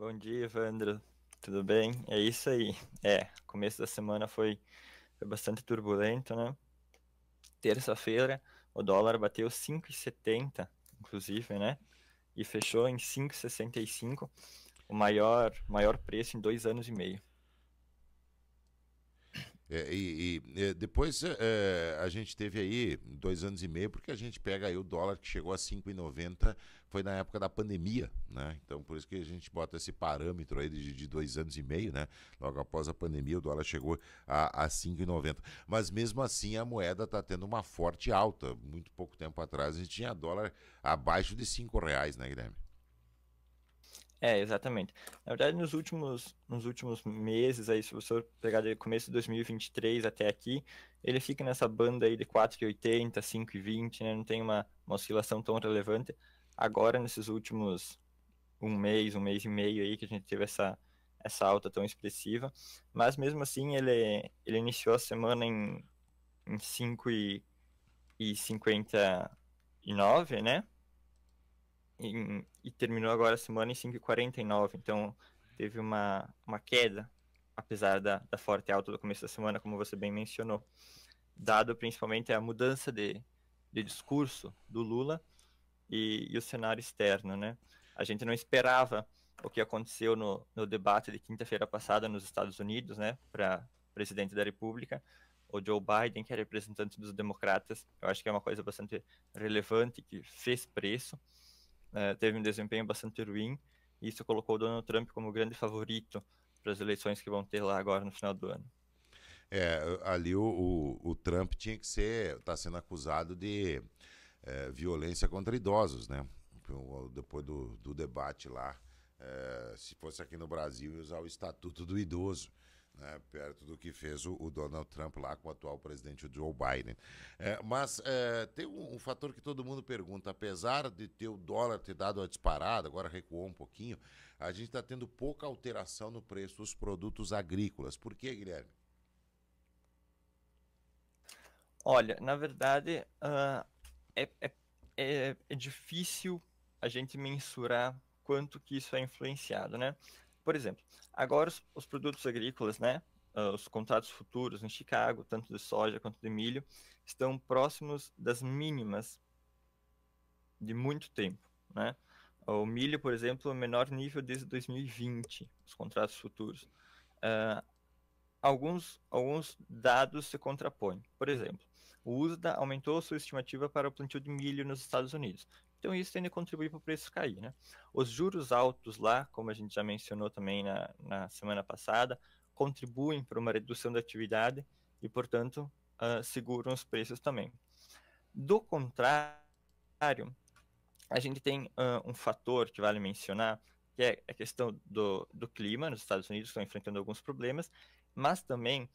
Bom dia, Evandro. Tudo bem? É isso aí. É, começo da semana foi, foi bastante turbulento, né? Terça-feira, o dólar bateu 5,70, inclusive, né? E fechou em 5,65, o maior, maior preço em dois anos e meio. É, e, e, depois é, é, a gente teve aí dois anos e meio, porque a gente pega aí o dólar que chegou a 5,90 foi na época da pandemia, né? Então, por isso que a gente bota esse parâmetro aí de, de dois anos e meio, né? Logo após a pandemia, o dólar chegou a, a 5,90. Mas mesmo assim, a moeda está tendo uma forte alta. Muito pouco tempo atrás, a gente tinha dólar abaixo de 5 reais, né, Guilherme? É, exatamente. Na verdade, nos últimos, nos últimos meses, aí, se você pegar do começo de 2023 até aqui, ele fica nessa banda aí de 4,80, 5,20, né? Não tem uma, uma oscilação tão relevante agora nesses últimos um mês, um mês e meio aí que a gente teve essa, essa alta tão expressiva, mas mesmo assim ele, ele iniciou a semana em, em 5 e, e 59, né? E, e terminou agora a semana em 5,49, então teve uma, uma queda, apesar da, da forte alta do começo da semana, como você bem mencionou, dado principalmente a mudança de, de discurso do Lula, e, e o cenário externo, né? A gente não esperava o que aconteceu no, no debate de quinta-feira passada nos Estados Unidos, né, para presidente da República, o Joe Biden, que é representante dos democratas, eu acho que é uma coisa bastante relevante, que fez preço, né? teve um desempenho bastante ruim, e isso colocou o Donald Trump como grande favorito para as eleições que vão ter lá agora no final do ano. É, ali o, o, o Trump tinha que ser, está sendo acusado de é, violência contra idosos, né? Depois do, do debate lá, é, se fosse aqui no Brasil, usar o Estatuto do Idoso. Né, perto do que fez o, o, Donald Trump lá com o atual presidente Joe Biden. É, mas é, tem um, um, fator que todo mundo pergunta: apesar de ter o dólar ter dado a disparada, agora recuou um pouquinho, a gente está tendo pouca alteração no preço dos produtos agrícolas. Por que, Guilherme? Olha, na verdade, ah, é, é, é, é difícil a gente mensurar quanto que isso é influenciado, né? Por exemplo, agora os, os produtos agrícolas, né? Ah, os contratos futuros em Chicago, tanto de soja quanto de milho, estão próximos das mínimas de muito tempo, né? Ah, o milho, por exemplo, é o menor nível desde 2020, os contratos futuros. Uh, alguns, alguns dados se contrapõem. Por exemplo, o USDA aumentou sua estimativa para o plantio de milho nos Estados Unidos. Então isso tende a contribuir para o preço cair, né? Os juros altos lá, como a gente já mencionou também na, na semana passada, contribuem para uma redução da atividade e, portanto, uh, seguram os preços também. Do contrário, a gente tem uh, um fator que vale mencionar, que é a questão do, do clima nos Estados Unidos, que estão enfrentando alguns problemas, mas também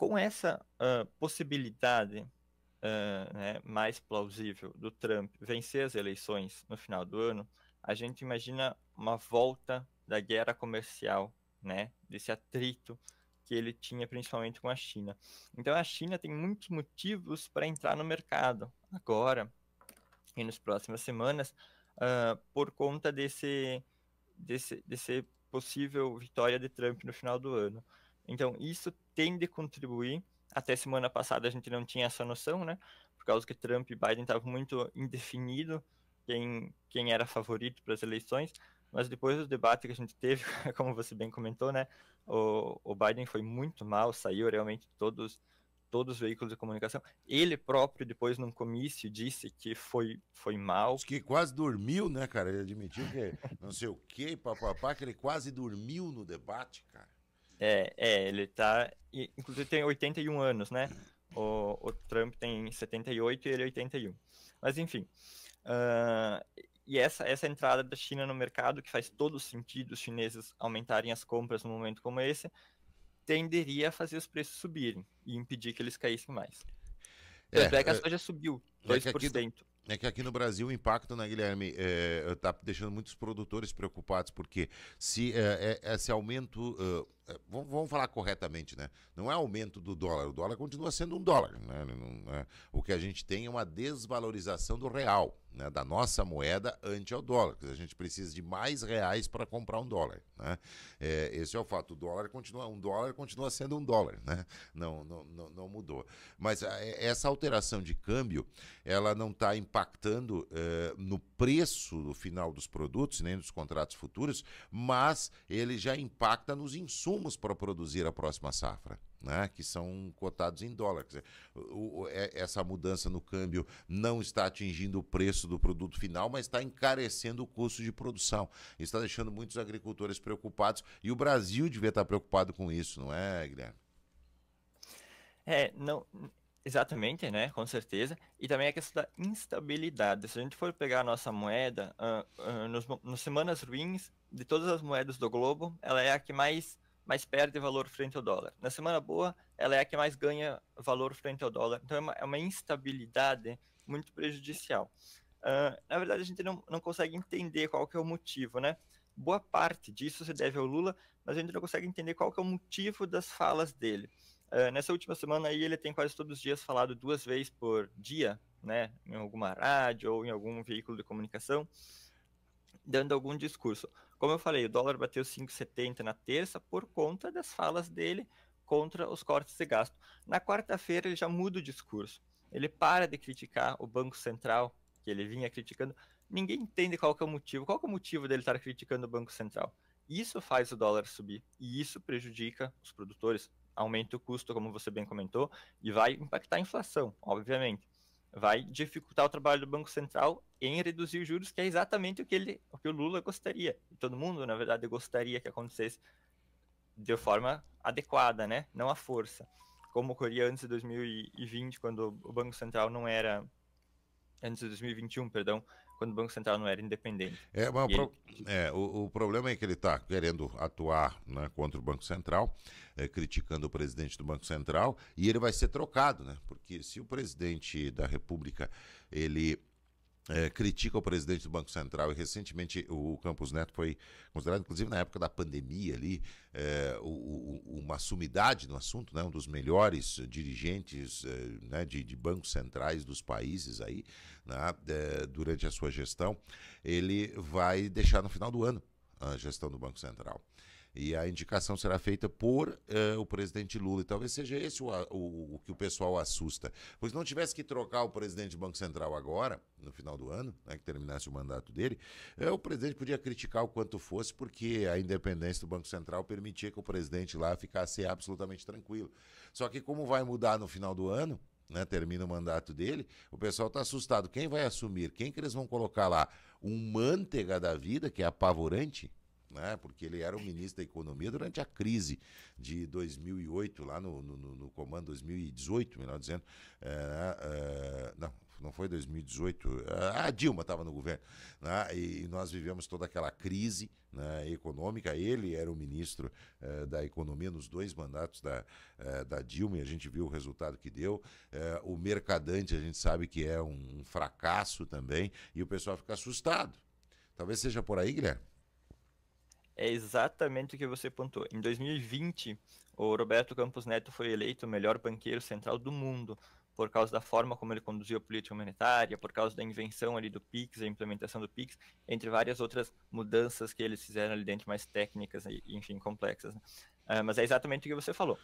com essa uh, possibilidade uh, né, mais plausível do Trump vencer as eleições no final do ano, a gente imagina uma volta da guerra comercial, né, desse atrito que ele tinha principalmente com a China. Então a China tem muitos motivos para entrar no mercado agora e nas próximas semanas uh, por conta desse, desse, desse possível vitória de Trump no final do ano. Então isso de contribuir. Até semana passada a gente não tinha essa noção, né? Por causa que Trump e Biden estavam muito indefinido quem, quem era favorito para as eleições. Mas depois do debate que a gente teve, como você bem comentou, né? O, o Biden foi muito mal, saiu realmente todos todos os veículos de comunicação. Ele próprio, depois num comício, disse que foi, foi mal. que quase dormiu, né, cara? Ele admitiu que não sei o quê, papapá, que ele quase dormiu no debate, cara. É, é, ele tá. Inclusive tem 81 anos, né? O, o Trump tem 78 e ele 81. Mas enfim. Uh, e essa, essa entrada da China no mercado, que faz todo sentido os chineses aumentarem as compras num momento como esse, tenderia a fazer os preços subirem e impedir que eles caíssem mais. É, é que a é. soja é, subiu 2%. É que aqui no Brasil o impacto, né, Guilherme, está é, tá deixando muitos produtores preocupados, porque se é, é, é esse aumento uh, é, vamos falar corretamente, né? Não é aumento do dólar, o dólar continua sendo um dólar. Né? Não, é, o que a gente tem é uma desvalorização do real, né? da nossa moeda ante ao dólar. A gente precisa de mais reais para comprar um dólar. Né? É, esse é o fato. O dólar continua, um dólar continua sendo um dólar, né? Não, não, não, não mudou. Mas é, essa alteração de câmbio, ela não está impactando é, no preço no final dos produtos, nem dos contratos futuros, mas ele já impacta nos insumos para produzir a próxima safra. Né, que são cotados em dólar. Dizer, é, essa mudança no câmbio não está atingindo o preço do produto final, mas está encarecendo o custo de produção. Está deixando muitos agricultores preocupados e o Brasil devia estar preocupado com isso, não é, Guilherme? É, não, Exatamente, né? Com certeza. E também a questão da instabilidade. Se a gente for pegar a nossa moeda, uh, uh, nos, nos, semanas ruins, de todas as moedas do globo, ela é a que mais, mais perde valor frente ao dólar. Na semana boa, ela é a que mais ganha valor frente ao dólar. Então é uma, é uma instabilidade muito prejudicial. Uh, na verdade, a gente não, não consegue entender qual que é o motivo, né? Boa parte disso se deve ao Lula, mas a gente não consegue entender qual que é o motivo das falas dele. Uh, nessa última semana aí ele tem quase todos os dias falado duas vezes por dia, né, em alguma rádio ou em algum veículo de comunicação, dando algum discurso. Como eu falei, o dólar bateu 5,70 na terça por conta das falas dele contra os cortes de gasto. Na quarta-feira ele já muda o discurso. Ele para de criticar o Banco Central, que ele vinha criticando. Ninguém entende qual é o motivo. Qual é o motivo dele estar criticando o Banco Central? Isso faz o dólar subir e isso prejudica os produtores, aumenta o custo, como você bem comentou, e vai impactar a inflação, obviamente. Vai dificultar o trabalho do Banco Central em reduzir os juros, que é exatamente o que, ele, o, que o Lula gostaria. E todo mundo, na verdade, gostaria que acontecesse de forma adequada, né? não à força. Como ocorria antes de 2020, quando o Banco Central não era antes de 2021, perdão, quando o Banco Central não era independente. É, o, pro... ele... é o, o, problema é que ele está querendo atuar né, contra o Banco Central, é, criticando o presidente do Banco Central, e ele vai ser trocado, né? Porque se o presidente da República ele é, critica o presidente do Banco Central e recentemente o Campos Neto foi considerado, inclusive na época da pandemia ali, é, o, o, uma sumidade no assunto, né, um dos melhores dirigentes é, né, de, de, bancos centrais dos países aí, né, é, durante a sua gestão, ele vai deixar no final do ano a gestão do Banco Central. E a indicação será feita por uh, o presidente Lula. E talvez seja esse o, o, o, que o pessoal assusta. Pois não tivesse que trocar o presidente do Banco Central agora, no final do ano, né, que terminasse o mandato dele, uh, o presidente podia criticar o quanto fosse, porque a independência do Banco Central permitia que o presidente lá ficasse absolutamente tranquilo. Só que como vai mudar no final do ano, né, termina o mandato dele, o pessoal está assustado. Quem vai assumir? Quem que eles vão colocar lá? Um manteiga da vida, que é apavorante? né? porque ele era o ministro da Economia durante a crise de 2008, lá no, no, no comando 2018, melhor dizendo. É, é, não, não foi 2018. É, a Dilma estava no governo. Né? E nós vivemos toda aquela crise né, econômica. Ele era o ministro é, da Economia nos dois mandatos da, é, da Dilma e a gente viu o resultado que deu. o mercadante, a gente sabe que é um fracasso também e o pessoal fica assustado. Talvez seja por aí, Guilherme é exatamente o que você pontuou. Em 2020, o Roberto Campos Neto foi eleito o melhor banqueiro central do mundo por causa da forma como ele conduziu a política monetária, por causa da invenção ali do PIX, a implementação do PIX, entre várias outras mudanças que eles fizeram ali dentro, mais técnicas e, enfim, complexas. Né? Uh, mas é exatamente o que você falou.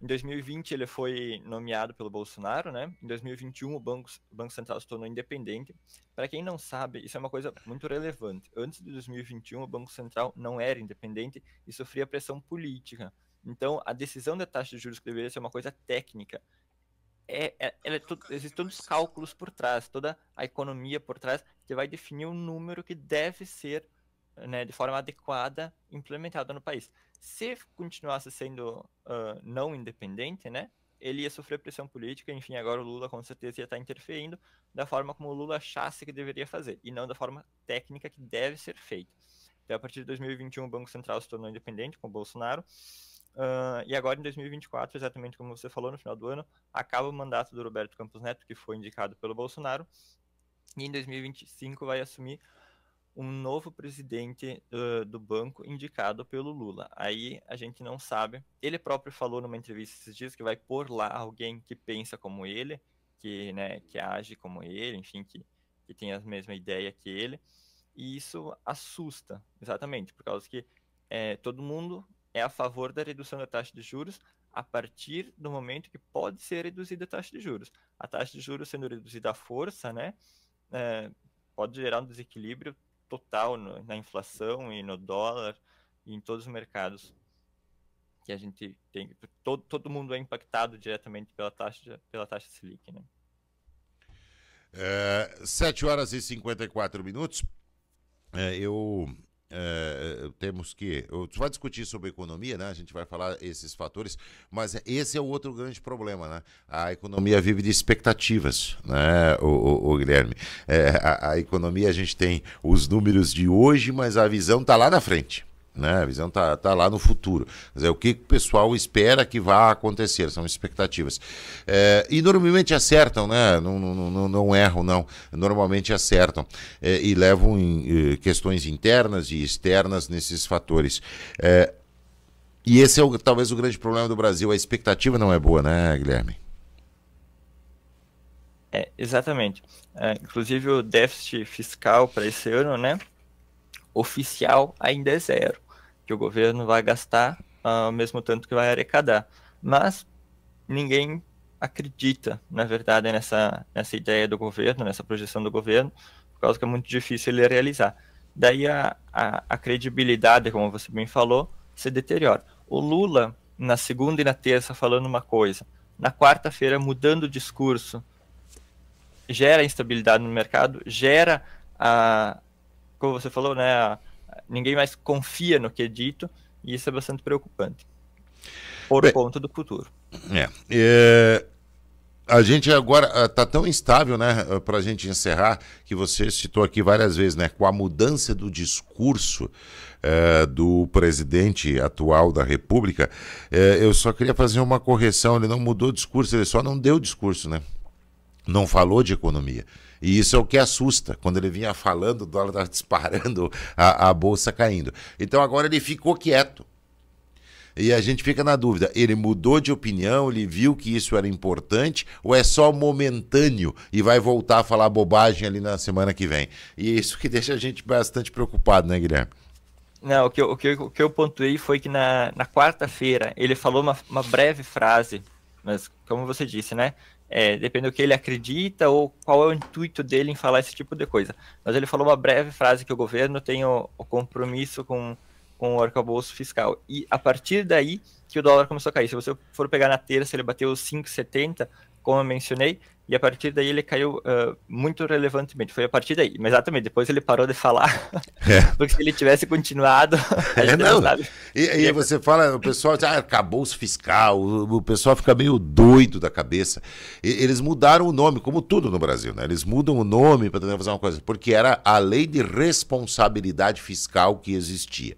Em 2020 ele foi nomeado pelo Bolsonaro, né? Em 2021 o Banco, o Banco Central se tornou independente. Para quem não sabe, isso é uma coisa muito relevante. Antes de 2021 o Banco Central não era independente e sofria pressão política. Então a decisão da taxa de juros que deveria ser uma coisa técnica, é, é, é existem todos os cálculos por trás, toda a economia por trás que vai definir o número que deve ser né, de forma adequada implementada no país. Se continuasse sendo uh, não independente, né, ele ia sofrer pressão política, enfim, agora o Lula com certeza ia estar tá interferindo da forma como o Lula achasse que deveria fazer, e não da forma técnica que deve ser feita. Então, a partir de 2021, o Banco Central se tornou independente com o Bolsonaro, uh, e agora em 2024, exatamente como você falou, no final do ano, acaba o mandato do Roberto Campos Neto, que foi indicado pelo Bolsonaro, e em 2025 vai assumir um novo presidente uh, do banco indicado pelo Lula. Aí a gente não sabe. Ele próprio falou numa entrevista esses dias que vai pôr lá alguém que pensa como ele, que, né, que age como ele, enfim, que, que tem a mesma ideia que ele. E isso assusta, exatamente, por causa que é, todo mundo é a favor da redução da taxa de juros a partir do momento que pode ser reduzida a taxa de juros. A taxa de juros sendo reduzida à força, né, é, pode gerar um desequilíbrio total no, na inflação e no dólar e em todos os mercados que a gente tem. Todo, todo mundo é impactado diretamente pela taxa, pela taxa Selic, né? É, 7 horas e 54 minutos. É, eu eh, eh, temos que. A vai discutir sobre economia, né? A gente vai falar esses fatores, mas esse é o outro grande problema, né? A economia vive de expectativas, né, o, o, o Guilherme? É, a, a, economia, a gente tem os números de hoje, mas a visão está lá na frente. Né? A visão está tá lá no futuro. Mas é o que o pessoal espera que vá acontecer, são expectativas. É, e normalmente acertam, né? não, não, não, não erram, não. Normalmente acertam é, e levam em, em, é, questões internas e externas nesses fatores. É, e esse é o, talvez o grande problema do Brasil. A expectativa não é boa, né, Guilherme? É, exatamente. É, inclusive o déficit fiscal para esse ano, né? Oficial ainda é zero que o governo vai gastar ao ah, mesmo tanto que vai arrecadar. Mas ninguém acredita, na verdade, nessa, nessa ideia do governo, nessa projeção do governo, por causa que é muito difícil ele realizar. Daí a, a, a credibilidade, como você bem falou, se deteriora. O Lula, na segunda e na terça, falando uma coisa, na quarta-feira, mudando o discurso, gera instabilidade no mercado, gera, a, como você falou, né, a, ninguém mais confia no que é dito, e isso é bastante preocupante. Por Bem, conta do futuro. É, é a gente agora está ah, tão instável, né, para a gente encerrar, que você citou aqui várias vezes, né, com a mudança do discurso é, do presidente atual da República. É, eu só queria fazer uma correção: ele não mudou o discurso, ele só não deu discurso, né? Não falou de economia. E isso é o que assusta. Quando ele vinha falando, o dólar estava disparando, a, a bolsa caindo. Então agora ele ficou quieto. E a gente fica na dúvida: ele mudou de opinião, ele viu que isso era importante, ou é só momentâneo e vai voltar a falar bobagem ali na semana que vem? E é isso que deixa a gente bastante preocupado, né, Guilherme? Não, o que eu, o que eu, o que eu pontuei foi que na, na quarta-feira ele falou uma, uma breve frase, mas como você disse, né? é, depende do que ele acredita ou qual é o intuito dele em falar esse tipo de coisa. Mas ele falou uma breve frase que o governo tem o, o compromisso com, com o arcabouço fiscal. E a partir daí que o dólar começou a cair. Se você for pegar na terça, ele bateu os 5,70, como eu mencionei, e a partir daí ele caiu uh, muito relevantemente. Foi a partir daí, mas exatamente, depois ele parou de falar, é. porque se ele tivesse continuado. É, não. não e, e, aí você fala, o pessoal diz, ah, acabou os fiscal, o, o, pessoal fica meio doido da cabeça. E, eles mudaram o nome, como tudo no Brasil, né? Eles mudam o nome para tentar fazer uma coisa, porque era a lei de responsabilidade fiscal que existia.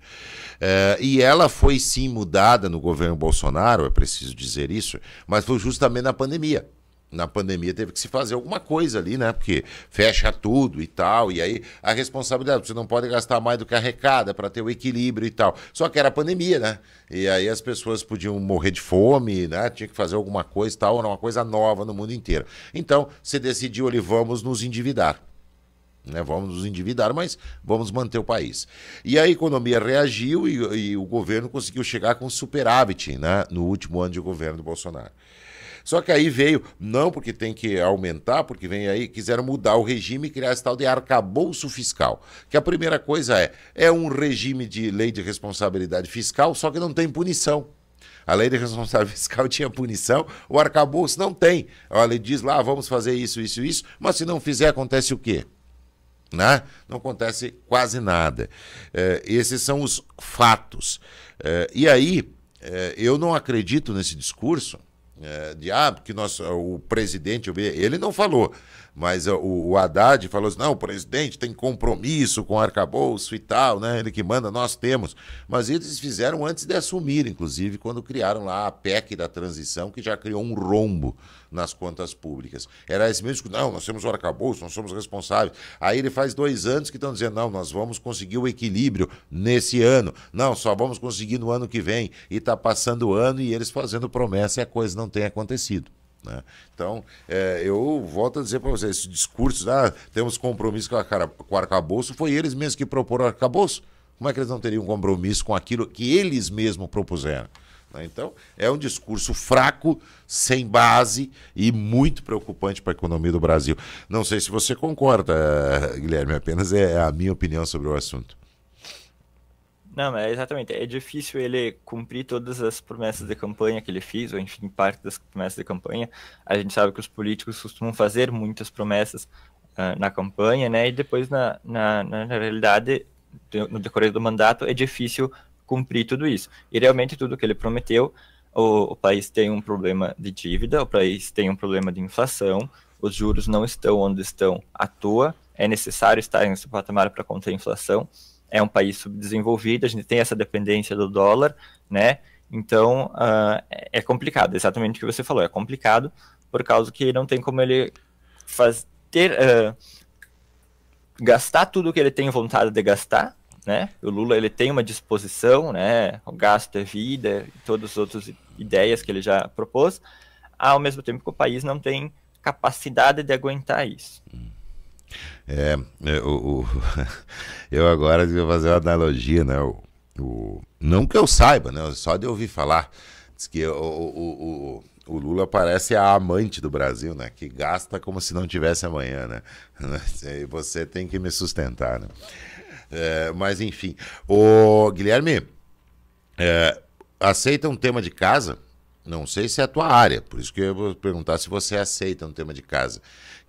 Uh, e ela foi sim mudada no governo Bolsonaro, é preciso dizer isso, mas foi justamente na pandemia na pandemia teve que se fazer alguma coisa ali, né? Porque fecha tudo e tal, e aí a responsabilidade, você não pode gastar mais do que arrecada para ter o equilíbrio e tal. Só que era pandemia, né? E aí as pessoas podiam morrer de fome, né? Tinha que fazer alguma coisa e tal, era uma coisa nova no mundo inteiro. Então, você decidiu ali, vamos nos endividar. Né, vamos nos endividar, mas vamos manter o país. E a economia reagiu e, e o governo conseguiu chegar com superávit né, no último ano de governo do Bolsonaro. Só que aí veio, não porque tem que aumentar, porque vem aí, quiseram mudar o regime e criar esse tal de arcabouço fiscal. Que a primeira coisa é, é um regime de lei de responsabilidade fiscal, só que não tem punição. A lei de responsabilidade fiscal tinha punição, o arcabouço não tem. Olha, ele diz lá, vamos fazer isso, isso, isso, mas se não fizer, acontece o quê? Né? Não acontece quase nada. É, esses são os fatos. É, e aí, é, eu não acredito nesse discurso é, de ah, que nós, o presidente, ele não falou. Mas eh, o, o Haddad falou assim: não, o presidente tem compromisso com o arcabouço e tal, né? Ele que manda, nós temos. Mas eles fizeram antes de assumir, inclusive, quando criaram lá a PEC da transição, que já criou um rombo nas contas públicas. Era esse mesmo que, não, nós temos o arcabouço, nós somos responsáveis. Aí ele faz dois anos que estão dizendo, não, nós vamos conseguir o equilíbrio nesse ano. Não, só vamos conseguir no ano que vem. E está passando o ano e eles fazendo promessa e a coisa não tem acontecido. Né? Então, é, eu volto a dizer para vocês: esse discurso, ah, temos compromisso com, a, com o arcabouço, foi eles mesmos que proporam o arcabouço. Como é que eles não teriam compromisso com aquilo que eles mesmos propuseram? Né? Então, é um discurso fraco, sem base e muito preocupante para a economia do Brasil. Não sei se você concorda, eh, Guilherme, apenas é a minha opinião sobre o assunto. Não, mas é exatamente. É difícil ele cumprir todas as promessas de campanha que ele fez, ou enfim, parte das promessas de campanha. A gente sabe que os políticos costumam fazer muitas promessas uh, na campanha, né? E depois, na, na, na, na realidade, no decorrer do mandato, é difícil cumprir tudo isso. E realmente, tudo que ele prometeu, o, o país tem um problema de dívida, o país tem um problema de inflação, os juros não estão onde estão à toa, é necessário estar nesse patamar para conter a inflação é um país subdesenvolvido, a gente tem essa dependência do dólar, né? Então, uh, é complicado, exatamente o que você falou, é complicado por causa que não tem como ele ter, uh, gastar tudo o que ele tem vontade de gastar, né? O Lula, ele tem uma disposição, né? O gasto é vida e todas as outras ideias que ele já propôs, ao mesmo tempo que o país não tem capacidade de aguentar isso. Hum. É, é eu agora vou fazer uma analogia, né? O, o, não que eu saiba, né? Só de ouvir falar. Diz que o, o, o, Lula parece a amante do Brasil, né? Que gasta como se não tivesse amanhã, né? E você tem que me sustentar, né? É, mas enfim. O Guilherme, é, aceita um tema de casa? Não sei se é a tua área, por isso que eu vou perguntar se você aceita um tema de casa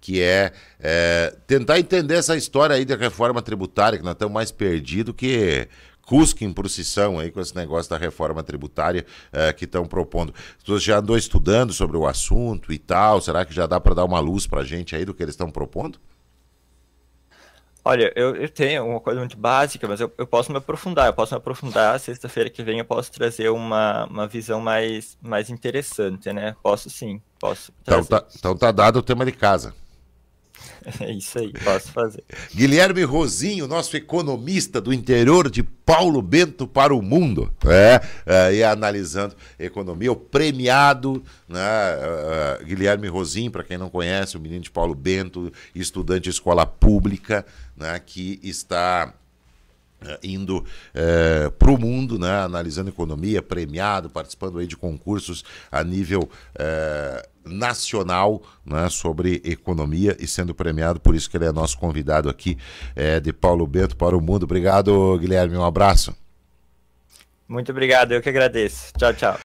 que é, é tentar entender essa história aí da reforma tributária, que nós estamos mais perdidos que Cusco em procissão aí com esse negócio da reforma tributária é, que estão propondo. vocês já andou estudando sobre o assunto e tal. Será que já dá para dar uma luz para a gente aí do que eles estão propondo? Olha, eu, eu, tenho uma coisa muito básica, mas eu, eu posso me aprofundar. Eu posso me aprofundar. Sexta-feira que vem eu posso trazer uma, uma visão mais, mais interessante, né? Posso sim, posso. Então trazer. Então tá, então tá dado o tema de casa. É isso aí, posso fazer. Guilherme Rosinho, nosso economista do interior de Paulo Bento para o mundo, né? é, e analisando economia, o premiado, né? Uh, Guilherme Rosinho, para quem não conhece, o menino de Paulo Bento, estudante de escola pública, né? Que está é, indo é, para o mundo, né, analisando economia, premiado, participando aí de concursos a nível nacional né, sobre economia e sendo premiado, por isso que ele é nosso convidado aqui é, de Paulo Bento para o Mundo. Obrigado, Guilherme, um abraço. Muito obrigado, eu que agradeço. Tchau, tchau.